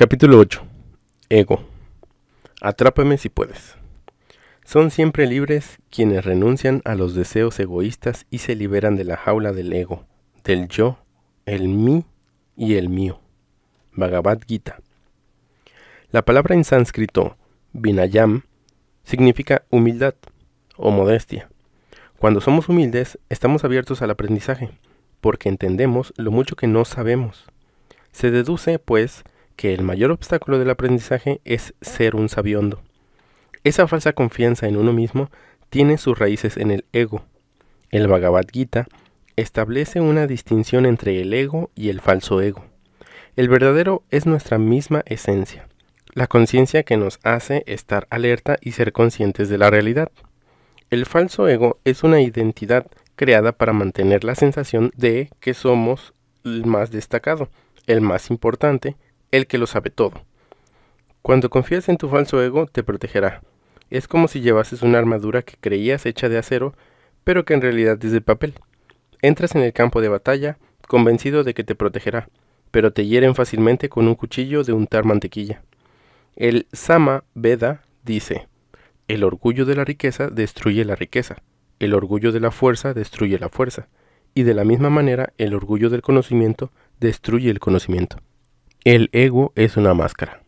Capítulo 8. Ego. Atrápame si puedes. Son siempre libres quienes renuncian a los deseos egoístas y se liberan de la jaula del ego, del yo, el mí y el mío. Bhagavad Gita. La palabra en sánscrito, vinayam, significa humildad o modestia. Cuando somos humildes, estamos abiertos al aprendizaje, porque entendemos lo mucho que no sabemos. Se deduce, pues, que el mayor obstáculo del aprendizaje es ser un sabiondo. Esa falsa confianza en uno mismo tiene sus raíces en el ego. El Bhagavad Gita establece una distinción entre el ego y el falso ego. El verdadero es nuestra misma esencia, la conciencia que nos hace estar alerta y ser conscientes de la realidad. El falso ego es una identidad creada para mantener la sensación de que somos el más destacado, el más importante, el que lo sabe todo. Cuando confías en tu falso ego, te protegerá. Es como si llevases una armadura que creías hecha de acero, pero que en realidad es de papel. Entras en el campo de batalla, convencido de que te protegerá, pero te hieren fácilmente con un cuchillo de untar mantequilla. El Sama Veda dice, el orgullo de la riqueza destruye la riqueza, el orgullo de la fuerza destruye la fuerza, y de la misma manera el orgullo del conocimiento destruye el conocimiento. El ego es una máscara.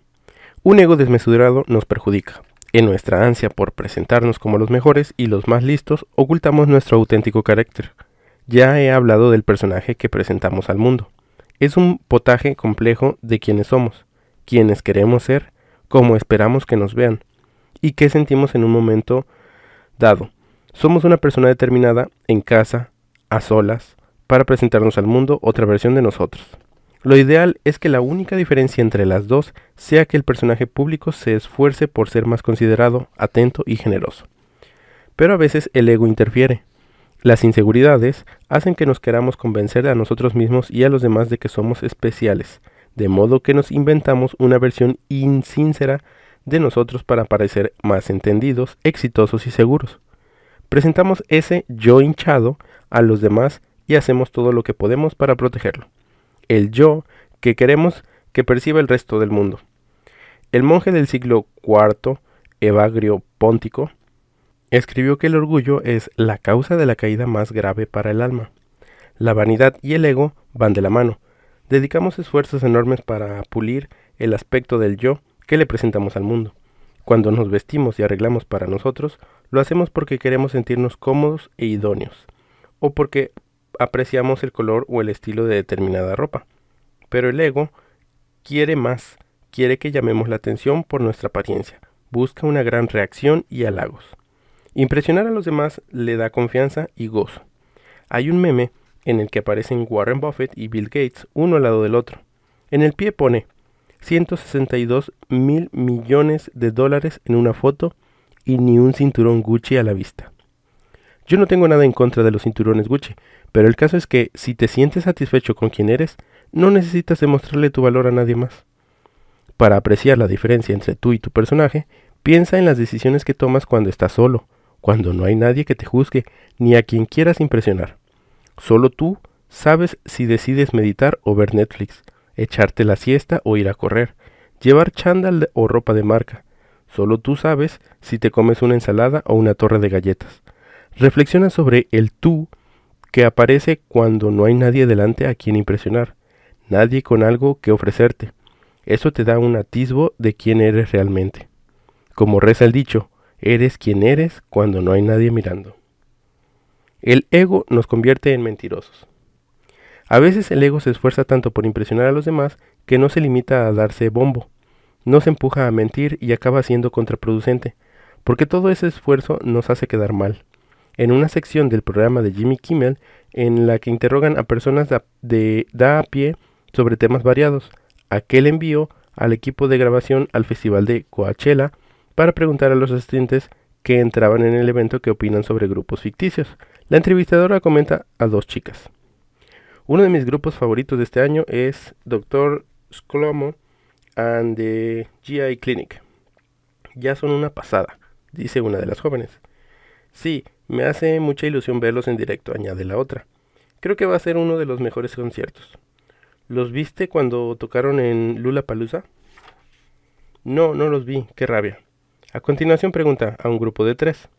Un ego desmesurado nos perjudica. En nuestra ansia por presentarnos como los mejores y los más listos, ocultamos nuestro auténtico carácter. Ya he hablado del personaje que presentamos al mundo. Es un potaje complejo de quienes somos, quienes queremos ser, cómo esperamos que nos vean y qué sentimos en un momento dado. Somos una persona determinada en casa, a solas, para presentarnos al mundo otra versión de nosotros. Lo ideal es que la única diferencia entre las dos sea que el personaje público se esfuerce por ser más considerado, atento y generoso. Pero a veces el ego interfiere. Las inseguridades hacen que nos queramos convencer a nosotros mismos y a los demás de que somos especiales, de modo que nos inventamos una versión insincera de nosotros para parecer más entendidos, exitosos y seguros. Presentamos ese yo hinchado a los demás y hacemos todo lo que podemos para protegerlo el yo que queremos que perciba el resto del mundo. El monje del siglo IV, Evagrio Póntico, escribió que el orgullo es la causa de la caída más grave para el alma. La vanidad y el ego van de la mano. Dedicamos esfuerzos enormes para pulir el aspecto del yo que le presentamos al mundo. Cuando nos vestimos y arreglamos para nosotros, lo hacemos porque queremos sentirnos cómodos e idóneos, o porque apreciamos el color o el estilo de determinada ropa, pero el ego quiere más, quiere que llamemos la atención por nuestra apariencia, busca una gran reacción y halagos. Impresionar a los demás le da confianza y gozo. Hay un meme en el que aparecen Warren Buffett y Bill Gates uno al lado del otro. En el pie pone 162 mil millones de dólares en una foto y ni un cinturón Gucci a la vista. Yo no tengo nada en contra de los cinturones Gucci, pero el caso es que si te sientes satisfecho con quien eres, no necesitas demostrarle tu valor a nadie más. Para apreciar la diferencia entre tú y tu personaje, piensa en las decisiones que tomas cuando estás solo, cuando no hay nadie que te juzgue, ni a quien quieras impresionar. Solo tú sabes si decides meditar o ver Netflix, echarte la siesta o ir a correr, llevar chándal o ropa de marca. Solo tú sabes si te comes una ensalada o una torre de galletas. Reflexiona sobre el tú que aparece cuando no hay nadie delante a quien impresionar, nadie con algo que ofrecerte. Eso te da un atisbo de quién eres realmente. Como reza el dicho, eres quien eres cuando no hay nadie mirando. El ego nos convierte en mentirosos. A veces el ego se esfuerza tanto por impresionar a los demás que no se limita a darse bombo, no se empuja a mentir y acaba siendo contraproducente, porque todo ese esfuerzo nos hace quedar mal en una sección del programa de Jimmy Kimmel en la que interrogan a personas de, da a pie sobre temas variados. Aquel envió al equipo de grabación al festival de Coachella para preguntar a los asistentes que entraban en el evento qué opinan sobre grupos ficticios. La entrevistadora comenta a dos chicas. Uno de mis grupos favoritos de este año es Dr. Sclomo and the GI Clinic. Ya son una pasada, dice una de las jóvenes. Sí, me hace mucha ilusión verlos en directo, añade la otra. Creo que va a ser uno de los mejores conciertos. ¿Los viste cuando tocaron en Lula Palusa? No, no los vi, qué rabia. A continuación pregunta a un grupo de tres.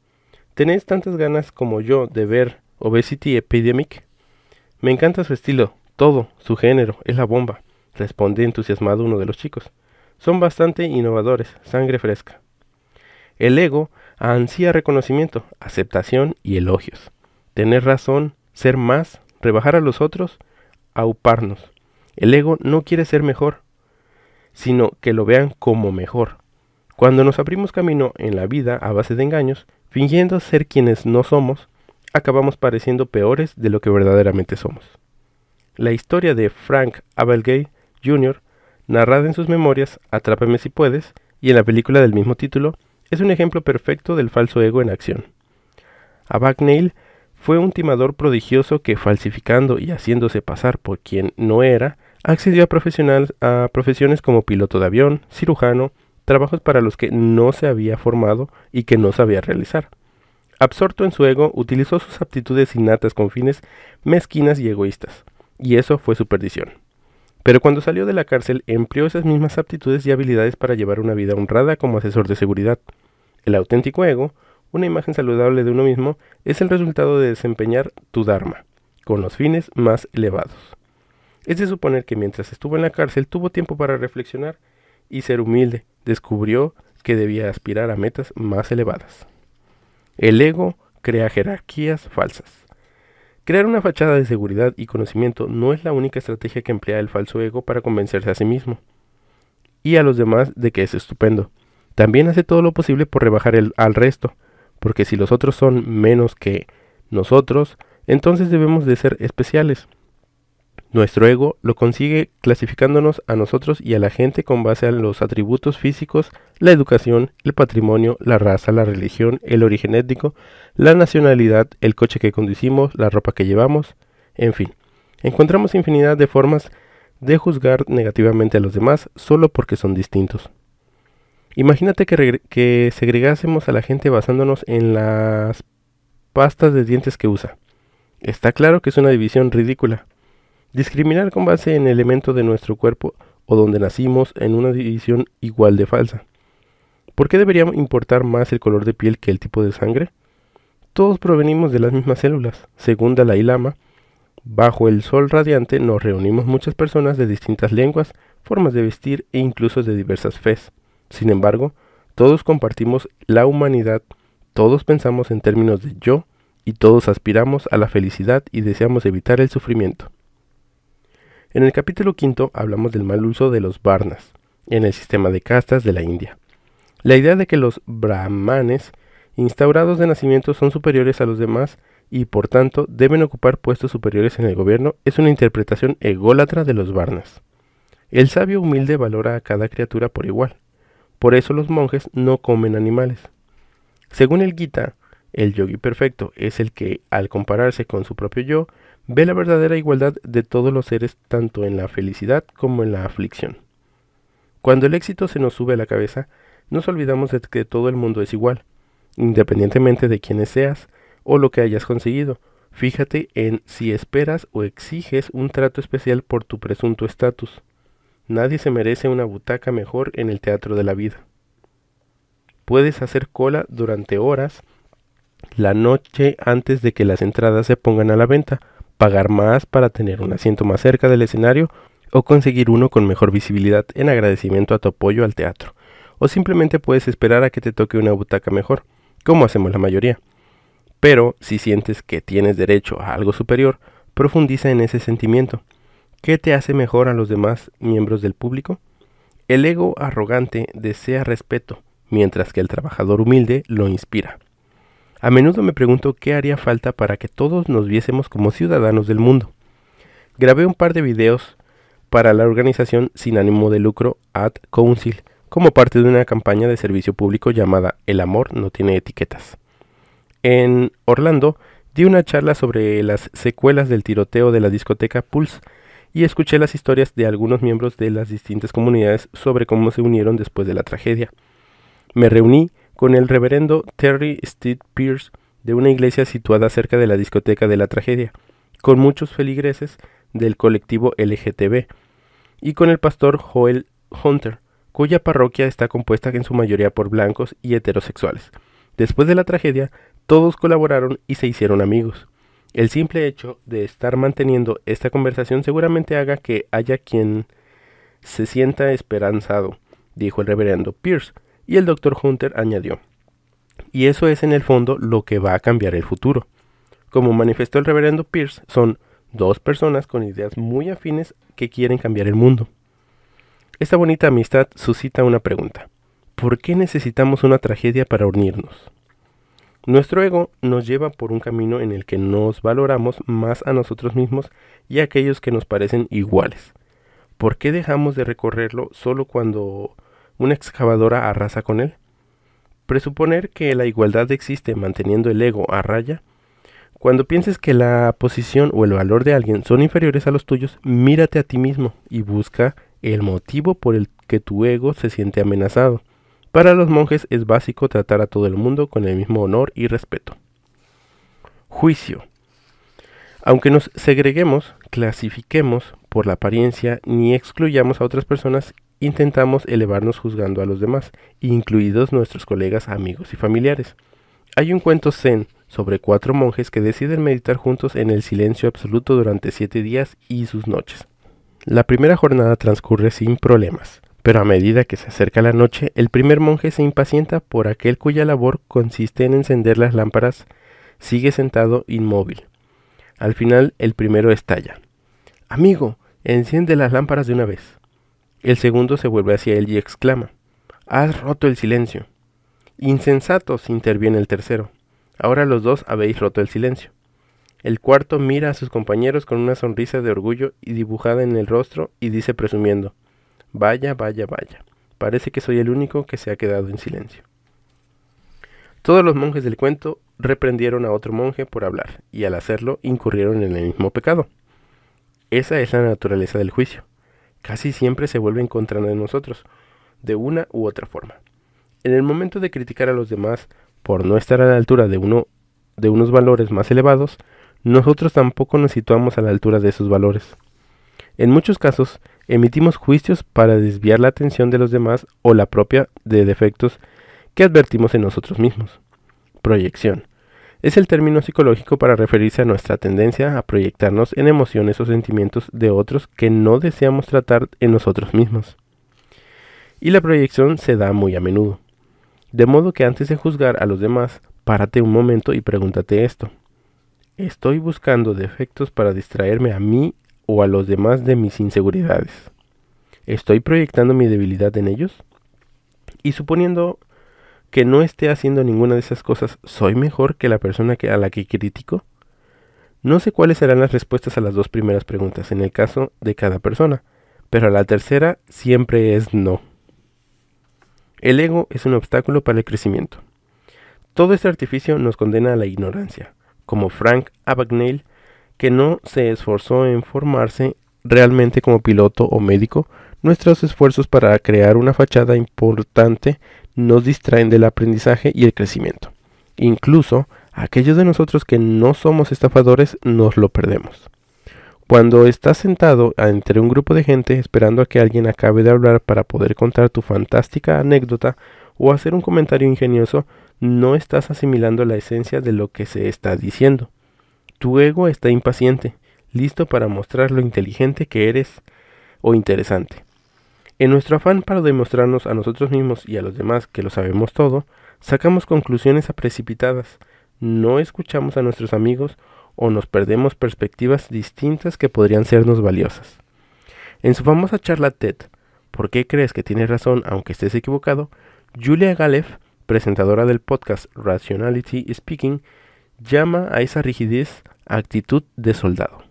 ¿Tenéis tantas ganas como yo de ver Obesity Epidemic? Me encanta su estilo, todo, su género, es la bomba, responde entusiasmado uno de los chicos. Son bastante innovadores, sangre fresca. El ego ansía reconocimiento, aceptación y elogios. Tener razón, ser más, rebajar a los otros, auparnos. El ego no quiere ser mejor, sino que lo vean como mejor. Cuando nos abrimos camino en la vida a base de engaños, fingiendo ser quienes no somos, acabamos pareciendo peores de lo que verdaderamente somos. La historia de Frank Abelgate Jr., narrada en sus memorias Atrápame si puedes, y en la película del mismo título, es un ejemplo perfecto del falso ego en acción. Abagnale fue un timador prodigioso que falsificando y haciéndose pasar por quien no era, accedió a, a profesiones como piloto de avión, cirujano, trabajos para los que no se había formado y que no sabía realizar. Absorto en su ego, utilizó sus aptitudes innatas con fines mezquinas y egoístas, y eso fue su perdición. Pero cuando salió de la cárcel empleó esas mismas aptitudes y habilidades para llevar una vida honrada como asesor de seguridad. El auténtico ego, una imagen saludable de uno mismo, es el resultado de desempeñar tu Dharma, con los fines más elevados. Es de suponer que mientras estuvo en la cárcel tuvo tiempo para reflexionar y ser humilde, descubrió que debía aspirar a metas más elevadas. El ego crea jerarquías falsas. Crear una fachada de seguridad y conocimiento no es la única estrategia que emplea el falso ego para convencerse a sí mismo y a los demás de que es estupendo, también hace todo lo posible por rebajar el, al resto, porque si los otros son menos que nosotros, entonces debemos de ser especiales. Nuestro ego lo consigue clasificándonos a nosotros y a la gente con base a los atributos físicos, la educación, el patrimonio, la raza, la religión, el origen étnico, la nacionalidad, el coche que conducimos, la ropa que llevamos, en fin. Encontramos infinidad de formas de juzgar negativamente a los demás solo porque son distintos. Imagínate que, segregásemos a la gente basándonos en las pastas de dientes que usa. Está claro que es una división ridícula. Discriminar con base en elementos de nuestro cuerpo o donde nacimos en una división igual de falsa. ¿Por qué deberíamos importar más el color de piel que el tipo de sangre? Todos provenimos de las mismas células. Según Dalai Lama, bajo el sol radiante nos reunimos muchas personas de distintas lenguas, formas de vestir e incluso de diversas fes. Sin embargo, todos compartimos la humanidad, todos pensamos en términos de yo y todos aspiramos a la felicidad y deseamos evitar el sufrimiento. En el capítulo quinto hablamos del mal uso de los varnas en el sistema de castas de la India. La idea de que los brahmanes instaurados de nacimiento son superiores a los demás y por tanto deben ocupar puestos superiores en el gobierno es una interpretación ególatra de los varnas. El sabio humilde valora a cada criatura por igual. Por eso los monjes no comen animales. Según el Gita, el yogi perfecto es el que, al compararse con su propio yo, ve la verdadera igualdad de todos los seres tanto en la felicidad como en la aflicción. Cuando el éxito se nos sube a la cabeza, nos olvidamos de que todo el mundo es igual, independientemente de quiénes seas o lo que hayas conseguido. Fíjate en si esperas o exiges un trato especial por tu presunto estatus. Nadie se merece una butaca mejor en el teatro de la vida. Puedes hacer cola durante horas la noche antes de que las entradas se pongan a la venta, pagar más para tener un asiento más cerca del escenario o conseguir uno con mejor visibilidad en agradecimiento a tu apoyo al teatro. O simplemente puedes esperar a que te toque una butaca mejor, como hacemos la mayoría. Pero si sientes que tienes derecho a algo superior, profundiza en ese sentimiento ¿Qué te hace mejor a los demás miembros del público? El ego arrogante desea respeto, mientras que el trabajador humilde lo inspira. A menudo me pregunto qué haría falta para que todos nos viésemos como ciudadanos del mundo. Grabé un par de videos para la organización sin ánimo de lucro Ad Council como parte de una campaña de servicio público llamada El amor no tiene etiquetas. En Orlando di una charla sobre las secuelas del tiroteo de la discoteca Pulse y escuché las historias de algunos miembros de las distintas comunidades sobre cómo se unieron después de la tragedia. Me reuní con el reverendo Terry Steed Pierce de una iglesia situada cerca de la discoteca de la tragedia, con muchos feligreses del colectivo LGTB, y con el pastor Joel Hunter, cuya parroquia está compuesta en su mayoría por blancos y heterosexuales. Después de la tragedia, todos colaboraron y se hicieron amigos. El simple hecho de estar manteniendo esta conversación seguramente haga que haya quien se sienta esperanzado, dijo el reverendo Pierce, y el doctor Hunter añadió. Y eso es en el fondo lo que va a cambiar el futuro. Como manifestó el reverendo Pierce, son dos personas con ideas muy afines que quieren cambiar el mundo. Esta bonita amistad suscita una pregunta. ¿Por qué necesitamos una tragedia para unirnos? Nuestro ego nos lleva por un camino en el que nos valoramos más a nosotros mismos y a aquellos que nos parecen iguales. ¿Por qué dejamos de recorrerlo solo cuando una excavadora arrasa con él? Presuponer que la igualdad existe manteniendo el ego a raya. Cuando pienses que la posición o el valor de alguien son inferiores a los tuyos, mírate a ti mismo y busca el motivo por el que tu ego se siente amenazado. Para los monjes es básico tratar a todo el mundo con el mismo honor y respeto. Juicio. Aunque nos segreguemos, clasifiquemos por la apariencia ni excluyamos a otras personas, intentamos elevarnos juzgando a los demás, incluidos nuestros colegas, amigos y familiares. Hay un cuento zen sobre cuatro monjes que deciden meditar juntos en el silencio absoluto durante siete días y sus noches. La primera jornada transcurre sin problemas. Pero a medida que se acerca la noche, el primer monje se impacienta por aquel cuya labor consiste en encender las lámparas, sigue sentado inmóvil. Al final, el primero estalla. Amigo, enciende las lámparas de una vez. El segundo se vuelve hacia él y exclama, Has roto el silencio. Insensatos, interviene el tercero. Ahora los dos habéis roto el silencio. El cuarto mira a sus compañeros con una sonrisa de orgullo y dibujada en el rostro y dice presumiendo, Vaya, vaya, vaya. Parece que soy el único que se ha quedado en silencio. Todos los monjes del cuento reprendieron a otro monje por hablar, y al hacerlo incurrieron en el mismo pecado. Esa es la naturaleza del juicio. Casi siempre se vuelve en contra de nosotros, de una u otra forma. En el momento de criticar a los demás por no estar a la altura de, uno, de unos valores más elevados, nosotros tampoco nos situamos a la altura de esos valores. En muchos casos, emitimos juicios para desviar la atención de los demás o la propia de defectos que advertimos en nosotros mismos. Proyección. Es el término psicológico para referirse a nuestra tendencia a proyectarnos en emociones o sentimientos de otros que no deseamos tratar en nosotros mismos. Y la proyección se da muy a menudo. De modo que antes de juzgar a los demás, párate un momento y pregúntate esto. ¿Estoy buscando defectos para distraerme a mí o a los demás de mis inseguridades? ¿Estoy proyectando mi debilidad en ellos? Y suponiendo que no esté haciendo ninguna de esas cosas, ¿soy mejor que la persona a la que critico? No sé cuáles serán las respuestas a las dos primeras preguntas en el caso de cada persona, pero la tercera siempre es no. El ego es un obstáculo para el crecimiento. Todo este artificio nos condena a la ignorancia. Como Frank Abagnale que no se esforzó en formarse realmente como piloto o médico, nuestros esfuerzos para crear una fachada importante nos distraen del aprendizaje y el crecimiento. Incluso aquellos de nosotros que no somos estafadores nos lo perdemos. Cuando estás sentado entre un grupo de gente esperando a que alguien acabe de hablar para poder contar tu fantástica anécdota o hacer un comentario ingenioso, no estás asimilando la esencia de lo que se está diciendo. Tu ego está impaciente, listo para mostrar lo inteligente que eres o interesante. En nuestro afán para demostrarnos a nosotros mismos y a los demás que lo sabemos todo, sacamos conclusiones precipitadas, no escuchamos a nuestros amigos o nos perdemos perspectivas distintas que podrían sernos valiosas. En su famosa charla TED, ¿Por qué crees que tienes razón aunque estés equivocado?, Julia Galef, presentadora del podcast Rationality Speaking, llama a esa rigidez Actitud de soldado.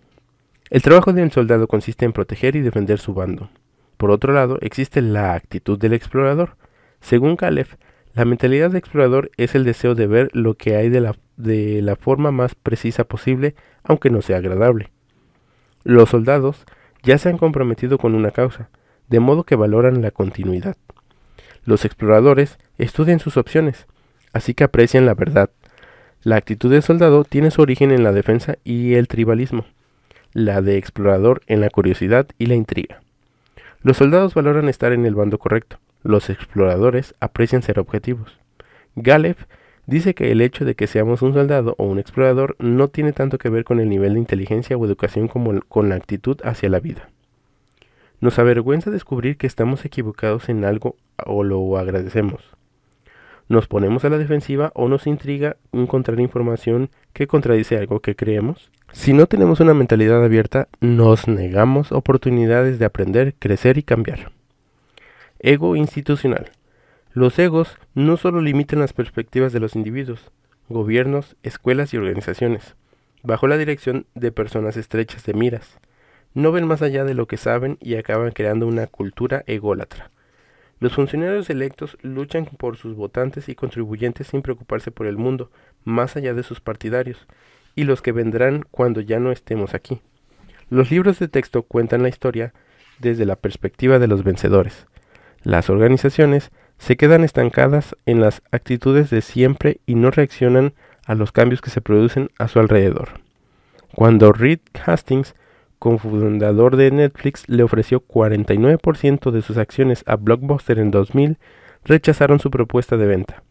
El trabajo de un soldado consiste en proteger y defender su bando. Por otro lado, existe la actitud del explorador. Según Calef, la mentalidad de explorador es el deseo de ver lo que hay de la, de la forma más precisa posible, aunque no sea agradable. Los soldados ya se han comprometido con una causa, de modo que valoran la continuidad. Los exploradores estudian sus opciones, así que aprecian la verdad, la actitud de soldado tiene su origen en la defensa y el tribalismo, la de explorador en la curiosidad y la intriga. Los soldados valoran estar en el bando correcto, los exploradores aprecian ser objetivos. Galef dice que el hecho de que seamos un soldado o un explorador no tiene tanto que ver con el nivel de inteligencia o educación como con la actitud hacia la vida. Nos avergüenza descubrir que estamos equivocados en algo o lo agradecemos nos ponemos a la defensiva o nos intriga encontrar información que contradice algo que creemos. Si no tenemos una mentalidad abierta, nos negamos oportunidades de aprender, crecer y cambiar. Ego institucional. Los egos no solo limitan las perspectivas de los individuos, gobiernos, escuelas y organizaciones, bajo la dirección de personas estrechas de miras. No ven más allá de lo que saben y acaban creando una cultura ególatra los funcionarios electos luchan por sus votantes y contribuyentes sin preocuparse por el mundo, más allá de sus partidarios, y los que vendrán cuando ya no estemos aquí. Los libros de texto cuentan la historia desde la perspectiva de los vencedores. Las organizaciones se quedan estancadas en las actitudes de siempre y no reaccionan a los cambios que se producen a su alrededor. Cuando Reed Hastings fundador de Netflix, le ofreció 49% de sus acciones a Blockbuster en 2000, rechazaron su propuesta de venta.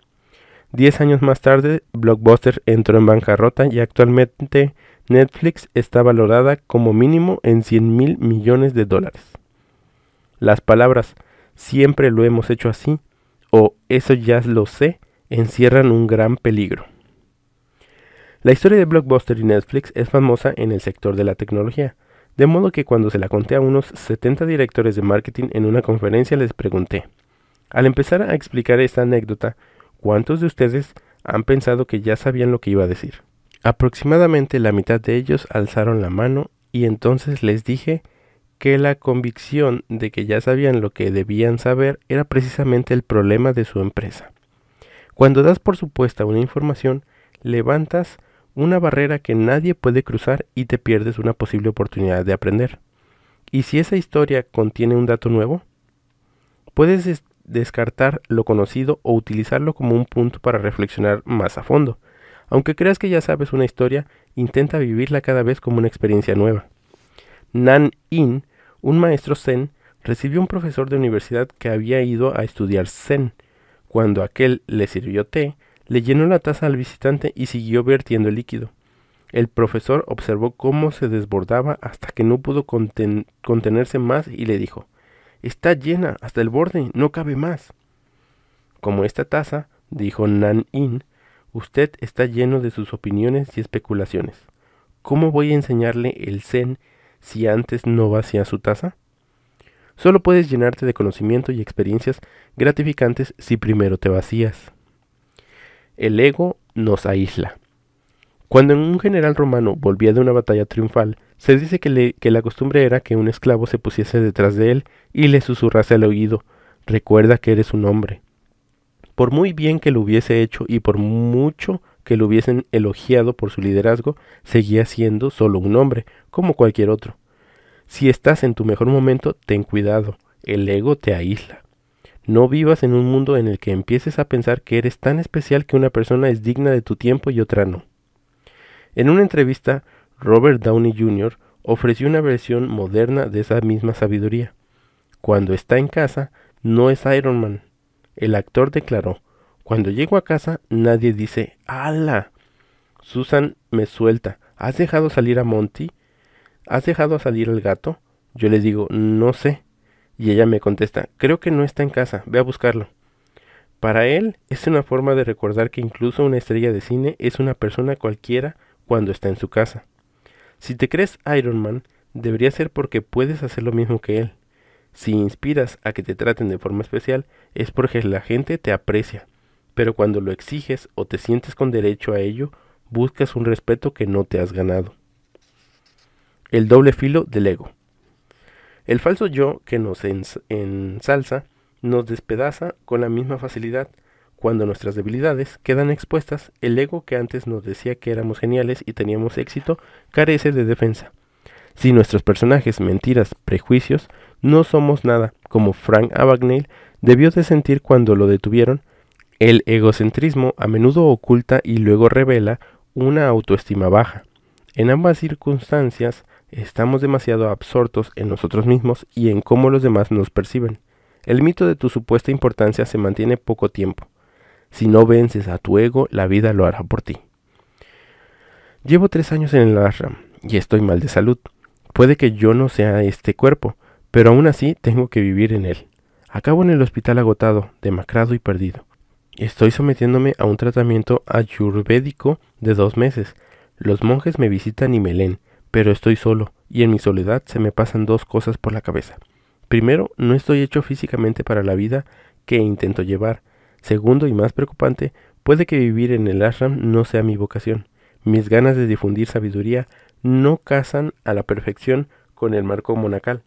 Diez años más tarde, Blockbuster entró en bancarrota y actualmente Netflix está valorada como mínimo en 100 mil millones de dólares. Las palabras siempre lo hemos hecho así o eso ya lo sé encierran un gran peligro. La historia de Blockbuster y Netflix es famosa en el sector de la tecnología. De modo que cuando se la conté a unos 70 directores de marketing en una conferencia les pregunté, al empezar a explicar esta anécdota, ¿cuántos de ustedes han pensado que ya sabían lo que iba a decir? Aproximadamente la mitad de ellos alzaron la mano y entonces les dije que la convicción de que ya sabían lo que debían saber era precisamente el problema de su empresa. Cuando das por supuesta una información, levantas una barrera que nadie puede cruzar y te pierdes una posible oportunidad de aprender. Y si esa historia contiene un dato nuevo, puedes descartar lo conocido o utilizarlo como un punto para reflexionar más a fondo. Aunque creas que ya sabes una historia, intenta vivirla cada vez como una experiencia nueva. Nan In, un maestro zen, recibió un profesor de universidad que había ido a estudiar zen. Cuando aquel le sirvió té, le llenó la taza al visitante y siguió vertiendo el líquido. El profesor observó cómo se desbordaba hasta que no pudo contenerse más y le dijo, Está llena hasta el borde, no cabe más. Como esta taza, dijo Nan In, usted está lleno de sus opiniones y especulaciones. ¿Cómo voy a enseñarle el Zen si antes no vacía su taza? Solo puedes llenarte de conocimiento y experiencias gratificantes si primero te vacías el ego nos aísla. Cuando un general romano volvía de una batalla triunfal, se dice que, la costumbre era que un esclavo se pusiese detrás de él y le susurrase al oído, recuerda que eres un hombre. Por muy bien que lo hubiese hecho y por mucho que lo hubiesen elogiado por su liderazgo, seguía siendo solo un hombre, como cualquier otro. Si estás en tu mejor momento, ten cuidado, el ego te aísla. No vivas en un mundo en el que empieces a pensar que eres tan especial que una persona es digna de tu tiempo y otra no. En una entrevista, Robert Downey Jr. ofreció una versión moderna de esa misma sabiduría. Cuando está en casa, no es Iron Man. El actor declaró, cuando llego a casa nadie dice, ¡Hala! Susan me suelta, ¿has dejado salir a Monty? ¿Has dejado salir al gato? Yo le digo, no sé y ella me contesta, creo que no está en casa, ve a buscarlo. Para él es una forma de recordar que incluso una estrella de cine es una persona cualquiera cuando está en su casa. Si te crees Iron Man, debería ser porque puedes hacer lo mismo que él. Si inspiras a que te traten de forma especial, es porque la gente te aprecia. Pero cuando lo exiges o te sientes con derecho a ello, buscas un respeto que no te has ganado. El doble filo del ego. El falso yo que nos ensalza nos despedaza con la misma facilidad cuando nuestras debilidades quedan expuestas, el ego que antes nos decía que éramos geniales y teníamos éxito carece de defensa. Si nuestros personajes, mentiras, prejuicios, no somos nada, como Frank Abagnale debió de sentir cuando lo detuvieron, el egocentrismo a menudo oculta y luego revela una autoestima baja. En ambas circunstancias, estamos demasiado absortos en nosotros mismos y en cómo los demás nos perciben. El mito de tu supuesta importancia se mantiene poco tiempo. Si no vences a tu ego, la vida lo hará por ti. Llevo tres años en el ashram y estoy mal de salud. Puede que yo no sea este cuerpo, pero aún así tengo que vivir en él. Acabo en el hospital agotado, demacrado y perdido. Estoy sometiéndome a un tratamiento ayurvédico de dos meses. Los monjes me visitan y me leen pero estoy solo, y en mi soledad se me pasan dos cosas por la cabeza. Primero, no estoy hecho físicamente para la vida que intento llevar. Segundo, y más preocupante, puede que vivir en el ashram no sea mi vocación. Mis ganas de difundir sabiduría no casan a la perfección con el marco monacal.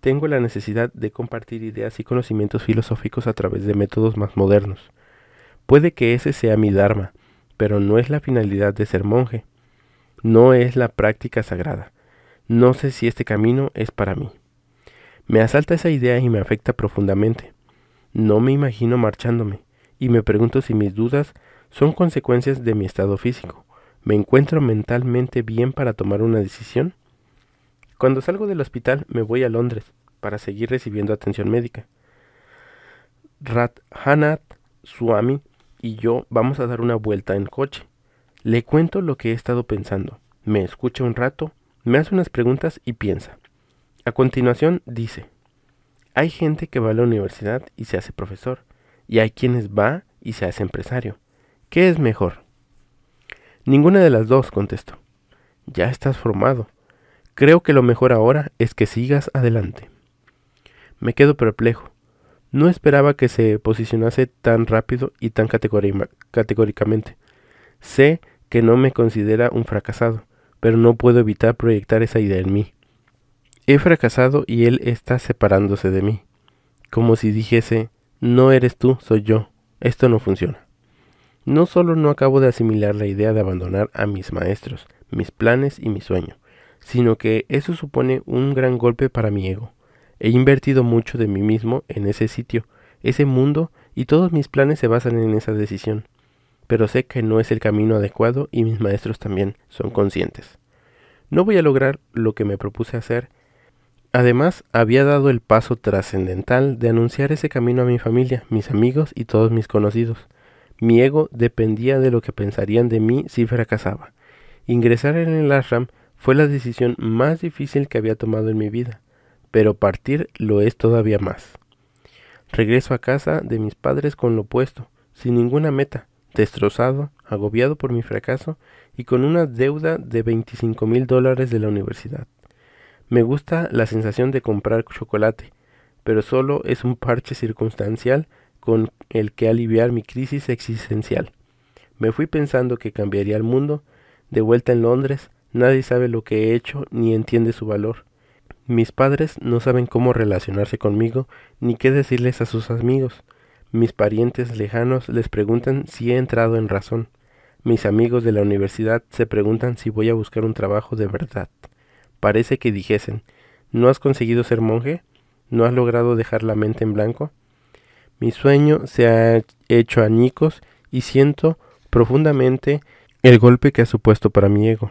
Tengo la necesidad de compartir ideas y conocimientos filosóficos a través de métodos más modernos. Puede que ese sea mi Dharma, pero no es la finalidad de ser monje no es la práctica sagrada. No sé si este camino es para mí. Me asalta esa idea y me afecta profundamente. No me imagino marchándome y me pregunto si mis dudas son consecuencias de mi estado físico. ¿Me encuentro mentalmente bien para tomar una decisión? Cuando salgo del hospital me voy a Londres para seguir recibiendo atención médica. Hanat Swami y yo vamos a dar una vuelta en coche. Le cuento lo que he estado pensando. Me escucha un rato, me hace unas preguntas y piensa. A continuación dice, hay gente que va a la universidad y se hace profesor, y hay quienes va y se hace empresario. ¿Qué es mejor? Ninguna de las dos, contesto. Ya estás formado. Creo que lo mejor ahora es que sigas adelante. Me quedo perplejo. No esperaba que se posicionase tan rápido y tan categóricamente. Sé que no me considera un fracasado, pero no puedo evitar proyectar esa idea en mí. He fracasado y él está separándose de mí, como si dijese, no eres tú, soy yo, esto no funciona. No solo no acabo de asimilar la idea de abandonar a mis maestros, mis planes y mi sueño, sino que eso supone un gran golpe para mi ego. He invertido mucho de mí mismo en ese sitio, ese mundo, y todos mis planes se basan en esa decisión pero sé que no es el camino adecuado y mis maestros también son conscientes. No voy a lograr lo que me propuse hacer. Además, había dado el paso trascendental de anunciar ese camino a mi familia, mis amigos y todos mis conocidos. Mi ego dependía de lo que pensarían de mí si fracasaba. Ingresar en el ashram fue la decisión más difícil que había tomado en mi vida, pero partir lo es todavía más. Regreso a casa de mis padres con lo opuesto, sin ninguna meta, destrozado, agobiado por mi fracaso y con una deuda de 25 mil dólares de la universidad. Me gusta la sensación de comprar chocolate, pero solo es un parche circunstancial con el que aliviar mi crisis existencial. Me fui pensando que cambiaría el mundo, de vuelta en Londres, nadie sabe lo que he hecho ni entiende su valor. Mis padres no saben cómo relacionarse conmigo ni qué decirles a sus amigos. Mis parientes lejanos les preguntan si he entrado en razón. Mis amigos de la universidad se preguntan si voy a buscar un trabajo de verdad. Parece que dijesen, ¿no has conseguido ser monje? ¿No has logrado dejar la mente en blanco? Mi sueño se ha hecho añicos y siento profundamente el golpe que ha supuesto para mi ego.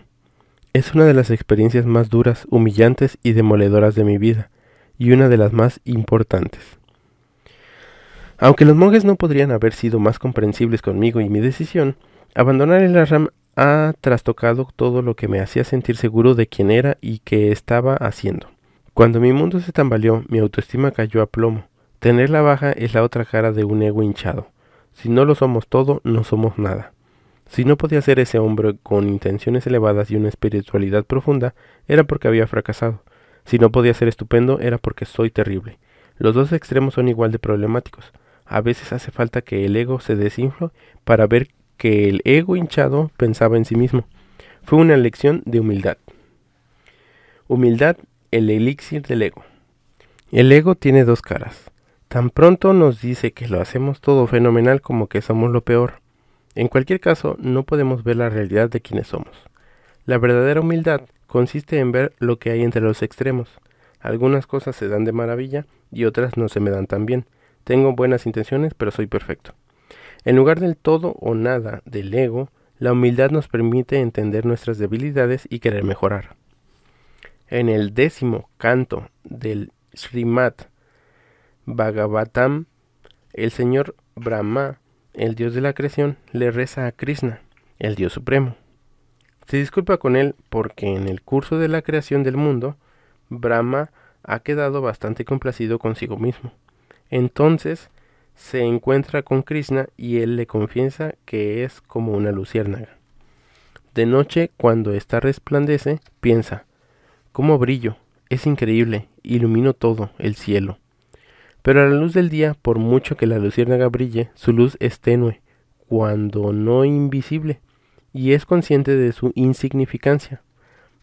Es una de las experiencias más duras, humillantes y demoledoras de mi vida, y una de las más importantes. Aunque los monjes no podrían haber sido más comprensibles conmigo y mi decisión, abandonar el ashram ha trastocado todo lo que me hacía sentir seguro de quién era y qué estaba haciendo. Cuando mi mundo se tambaleó, mi autoestima cayó a plomo. Tener la baja es la otra cara de un ego hinchado. Si no lo somos todo, no somos nada. Si no podía ser ese hombre con intenciones elevadas y una espiritualidad profunda, era porque había fracasado. Si no podía ser estupendo, era porque soy terrible. Los dos extremos son igual de problemáticos. A veces hace falta que el ego se desinfla para ver que el ego hinchado pensaba en sí mismo. Fue una lección de humildad. Humildad, el elixir del ego. El ego tiene dos caras. Tan pronto nos dice que lo hacemos todo fenomenal como que somos lo peor. En cualquier caso, no podemos ver la realidad de quienes somos. La verdadera humildad consiste en ver lo que hay entre los extremos. Algunas cosas se dan de maravilla y otras no se me dan tan bien. Tengo buenas intenciones, pero soy perfecto. En lugar del todo o nada del ego, la humildad nos permite entender nuestras debilidades y querer mejorar. En el décimo canto del Srimad Bhagavatam, el señor Brahma, el dios de la creación, le reza a Krishna, el dios supremo. Se disculpa con él porque en el curso de la creación del mundo, Brahma ha quedado bastante complacido consigo mismo. Entonces se encuentra con Krishna y él le confiesa que es como una luciérnaga. De noche, cuando está resplandece, piensa, ¿cómo brillo? Es increíble, ilumino todo, el cielo. Pero a la luz del día, por mucho que la luciérnaga brille, su luz es tenue, cuando no invisible, y es consciente de su insignificancia.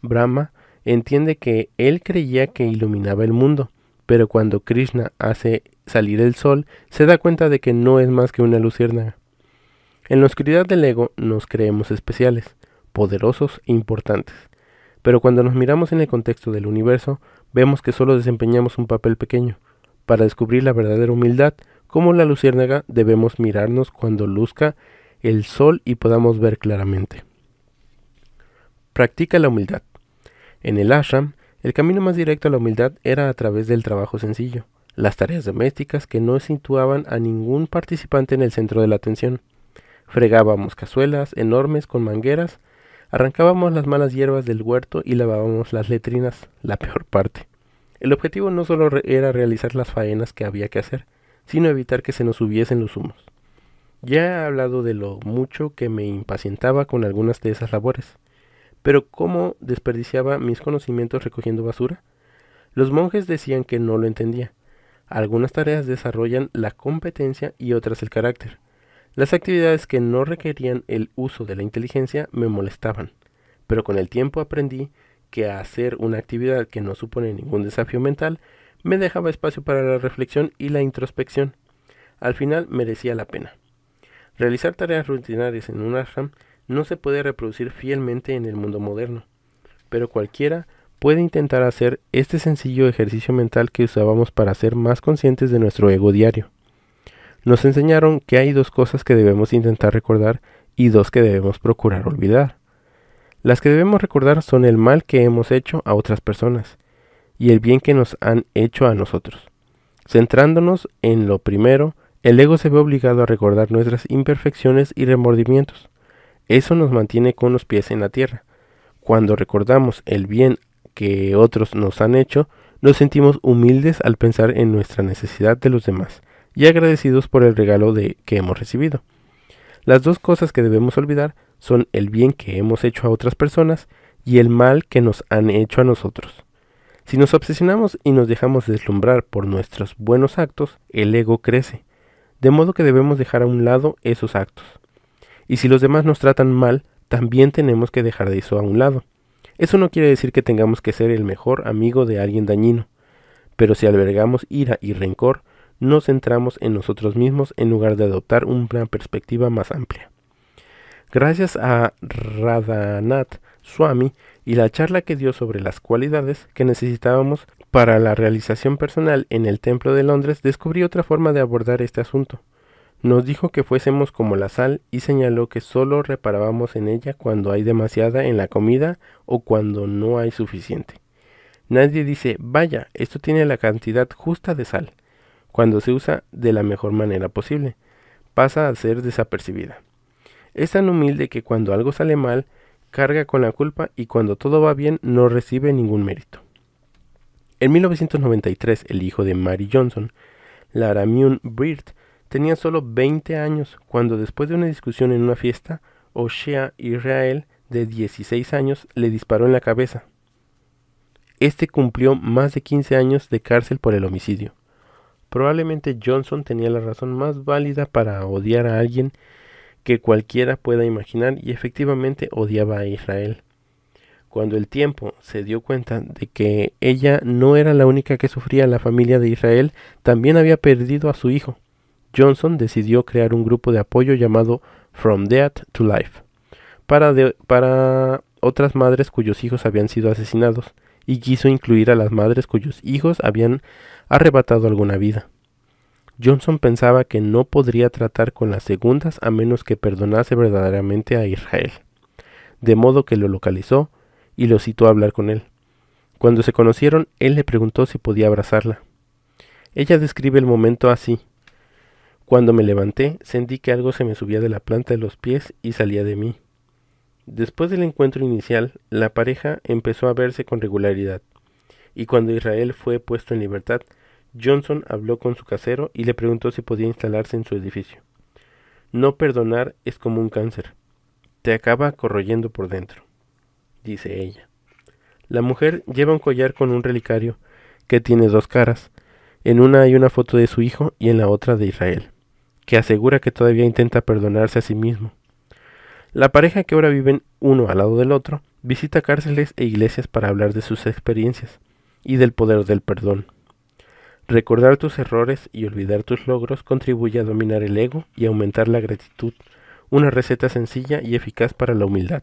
Brahma entiende que él creía que iluminaba el mundo, pero cuando Krishna hace salir el sol, se da cuenta de que no es más que una luciérnaga. En la oscuridad del ego nos creemos especiales, poderosos e importantes, pero cuando nos miramos en el contexto del universo, vemos que solo desempeñamos un papel pequeño. Para descubrir la verdadera humildad, como la luciérnaga, debemos mirarnos cuando luzca el sol y podamos ver claramente. Practica la humildad. En el ashram, el camino más directo a la humildad era a través del trabajo sencillo, las tareas domésticas que no situaban a ningún participante en el centro de la atención. Fregábamos cazuelas enormes con mangueras, arrancábamos las malas hierbas del huerto y lavábamos las letrinas, la peor parte. El objetivo no solo era realizar las faenas que había que hacer, sino evitar que se nos subiesen los humos. Ya he hablado de lo mucho que me impacientaba con algunas de esas labores. Pero ¿cómo desperdiciaba mis conocimientos recogiendo basura? Los monjes decían que no lo entendía. Algunas tareas desarrollan la competencia y otras el carácter. Las actividades que no requerían el uso de la inteligencia me molestaban, pero con el tiempo aprendí que hacer una actividad que no supone ningún desafío mental me dejaba espacio para la reflexión y la introspección. Al final merecía la pena. Realizar tareas rutinarias en un ashram no se puede reproducir fielmente en el mundo moderno, pero cualquiera puede intentar hacer este sencillo ejercicio mental que usábamos para ser más conscientes de nuestro ego diario. Nos enseñaron que hay dos cosas que debemos intentar recordar y dos que debemos procurar olvidar. Las que debemos recordar son el mal que hemos hecho a otras personas y el bien que nos han hecho a nosotros. Centrándonos en lo primero, el ego se ve obligado a recordar nuestras imperfecciones y remordimientos, eso nos mantiene con los pies en la tierra. Cuando recordamos el bien que otros nos han hecho, nos sentimos humildes al pensar en nuestra necesidad de los demás y agradecidos por el regalo de que hemos recibido. Las dos cosas que debemos olvidar son el bien que hemos hecho a otras personas y el mal que nos han hecho a nosotros. Si nos obsesionamos y nos dejamos deslumbrar por nuestros buenos actos, el ego crece, de modo que debemos dejar a un lado esos actos. Y si los demás nos tratan mal, también tenemos que dejar de eso a un lado. Eso no quiere decir que tengamos que ser el mejor amigo de alguien dañino, pero si albergamos ira y rencor, nos centramos en nosotros mismos en lugar de adoptar una perspectiva más amplia. Gracias a Radhanath Swami y la charla que dio sobre las cualidades que necesitábamos para la realización personal en el Templo de Londres, descubrí otra forma de abordar este asunto. Nos dijo que fuésemos como la sal y señaló que solo reparábamos en ella cuando hay demasiada en la comida o cuando no hay suficiente. Nadie dice, vaya, esto tiene la cantidad justa de sal, cuando se usa de la mejor manera posible. Pasa a ser desapercibida. Es tan humilde que cuando algo sale mal, carga con la culpa y cuando todo va bien no recibe ningún mérito. En 1993, el hijo de Mary Johnson, Mune Byrd, Tenía solo 20 años cuando después de una discusión en una fiesta, Oshea Israel, de 16 años, le disparó en la cabeza. Este cumplió más de 15 años de cárcel por el homicidio. Probablemente Johnson tenía la razón más válida para odiar a alguien que cualquiera pueda imaginar y efectivamente odiaba a Israel. Cuando el tiempo se dio cuenta de que ella no era la única que sufría, la familia de Israel también había perdido a su hijo. Johnson decidió crear un grupo de apoyo llamado From Death to Life para, para otras madres cuyos hijos habían sido asesinados y quiso incluir a las madres cuyos hijos habían arrebatado alguna vida. Johnson pensaba que no podría tratar con las segundas a menos que perdonase verdaderamente a Israel, de modo que lo localizó y lo citó a hablar con él. Cuando se conocieron, él le preguntó si podía abrazarla. Ella describe el momento así. Cuando me levanté, sentí que algo se me subía de la planta de los pies y salía de mí. Después del encuentro inicial, la pareja empezó a verse con regularidad, y cuando Israel fue puesto en libertad, Johnson habló con su casero y le preguntó si podía instalarse en su edificio. No perdonar es como un cáncer. Te acaba corroyendo por dentro, dice ella. La mujer lleva un collar con un relicario que tiene dos caras. En una hay una foto de su hijo y en la otra de Israel que asegura que todavía intenta perdonarse a sí mismo. La pareja que ahora viven uno al lado del otro visita cárceles e iglesias para hablar de sus experiencias y del poder del perdón. Recordar tus errores y olvidar tus logros contribuye a dominar el ego y aumentar la gratitud, una receta sencilla y eficaz para la humildad.